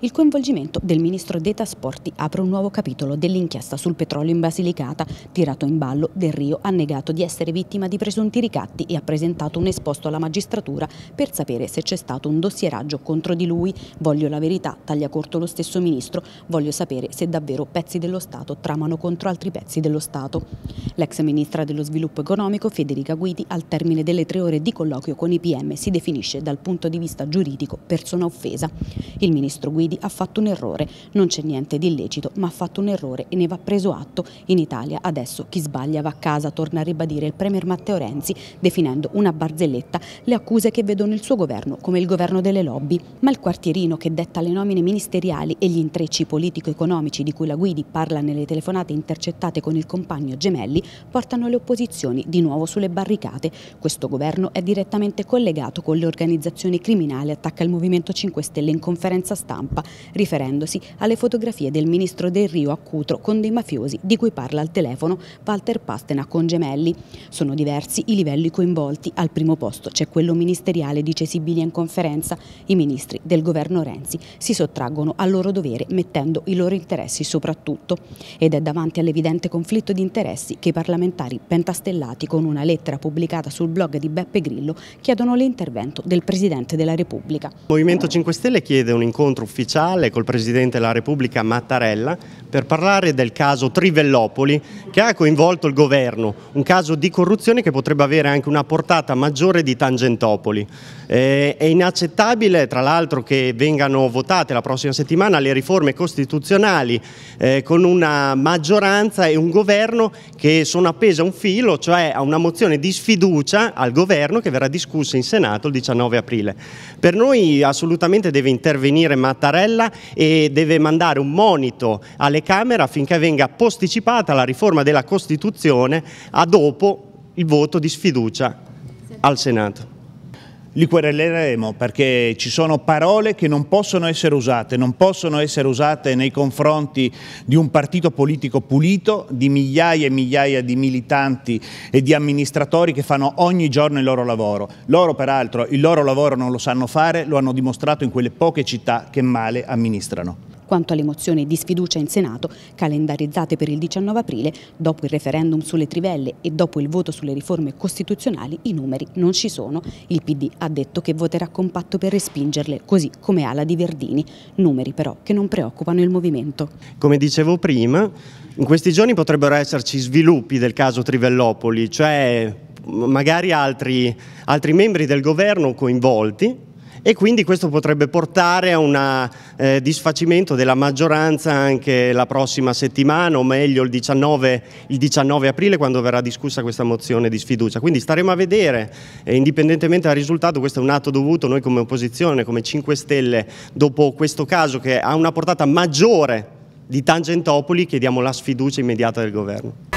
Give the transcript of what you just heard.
Il coinvolgimento del ministro dei Trasporti apre un nuovo capitolo dell'inchiesta sul petrolio in Basilicata. Tirato in ballo, Del Rio ha negato di essere vittima di presunti ricatti e ha presentato un esposto alla magistratura per sapere se c'è stato un dossieraggio contro di lui. Voglio la verità, taglia corto lo stesso ministro. Voglio sapere se davvero pezzi dello Stato tramano contro altri pezzi dello Stato. L'ex ministra dello Sviluppo Economico, Federica Guidi, al termine delle tre ore di colloquio con i PM si definisce dal punto di vista giuridico persona offesa. Il ministro Guidi guidi ha fatto un errore, non c'è niente di illecito, ma ha fatto un errore e ne va preso atto in Italia. Adesso chi sbaglia va a casa, torna a ribadire il Premier Matteo Renzi, definendo una barzelletta le accuse che vedono il suo governo come il governo delle lobby. Ma il quartierino che detta le nomine ministeriali e gli intrecci politico-economici di cui la Guidi parla nelle telefonate intercettate con il compagno Gemelli, portano le opposizioni di nuovo sulle barricate. Questo governo è direttamente collegato con le organizzazioni criminali, attacca il Movimento 5 Stelle in conferenza stampa stampa, riferendosi alle fotografie del ministro del Rio a Cutro con dei mafiosi di cui parla al telefono Walter Pastena con Gemelli. Sono diversi i livelli coinvolti, al primo posto c'è quello ministeriale dice Sibili in conferenza, i ministri del governo Renzi si sottraggono al loro dovere mettendo i loro interessi soprattutto ed è davanti all'evidente conflitto di interessi che i parlamentari pentastellati con una lettera pubblicata sul blog di Beppe Grillo chiedono l'intervento del Presidente della Repubblica. Il Movimento 5 Stelle chiede un incontro ufficiale ufficiale col Presidente della Repubblica Mattarella per parlare del caso Trivellopoli che ha coinvolto il governo, un caso di corruzione che potrebbe avere anche una portata maggiore di Tangentopoli. Eh, è inaccettabile tra l'altro che vengano votate la prossima settimana le riforme costituzionali eh, con una maggioranza e un governo che sono appese a un filo, cioè a una mozione di sfiducia al governo che verrà discussa in Senato il 19 aprile. Per noi assolutamente deve intervenire Mattarella Mattarella e deve mandare un monito alle Camere affinché venga posticipata la riforma della Costituzione a dopo il voto di sfiducia al Senato li quereleremo perché ci sono parole che non possono essere usate, non possono essere usate nei confronti di un partito politico pulito, di migliaia e migliaia di militanti e di amministratori che fanno ogni giorno il loro lavoro. Loro peraltro il loro lavoro non lo sanno fare, lo hanno dimostrato in quelle poche città che male amministrano quanto alle mozioni di sfiducia in Senato calendarizzate per il 19 aprile, dopo il referendum sulle trivelle e dopo il voto sulle riforme costituzionali i numeri non ci sono. Il PD ha detto che voterà compatto per respingerle, così come ala di Verdini, numeri però che non preoccupano il movimento. Come dicevo prima, in questi giorni potrebbero esserci sviluppi del caso Trivellopoli, cioè magari altri, altri membri del governo coinvolti e quindi questo potrebbe portare a un eh, disfacimento della maggioranza anche la prossima settimana o meglio il 19, il 19, aprile quando verrà discussa questa mozione di sfiducia. Quindi staremo a vedere, eh, indipendentemente dal risultato, questo è un atto dovuto noi come opposizione, come 5 Stelle, dopo questo caso che ha una portata maggiore di Tangentopoli, chiediamo la sfiducia immediata del governo.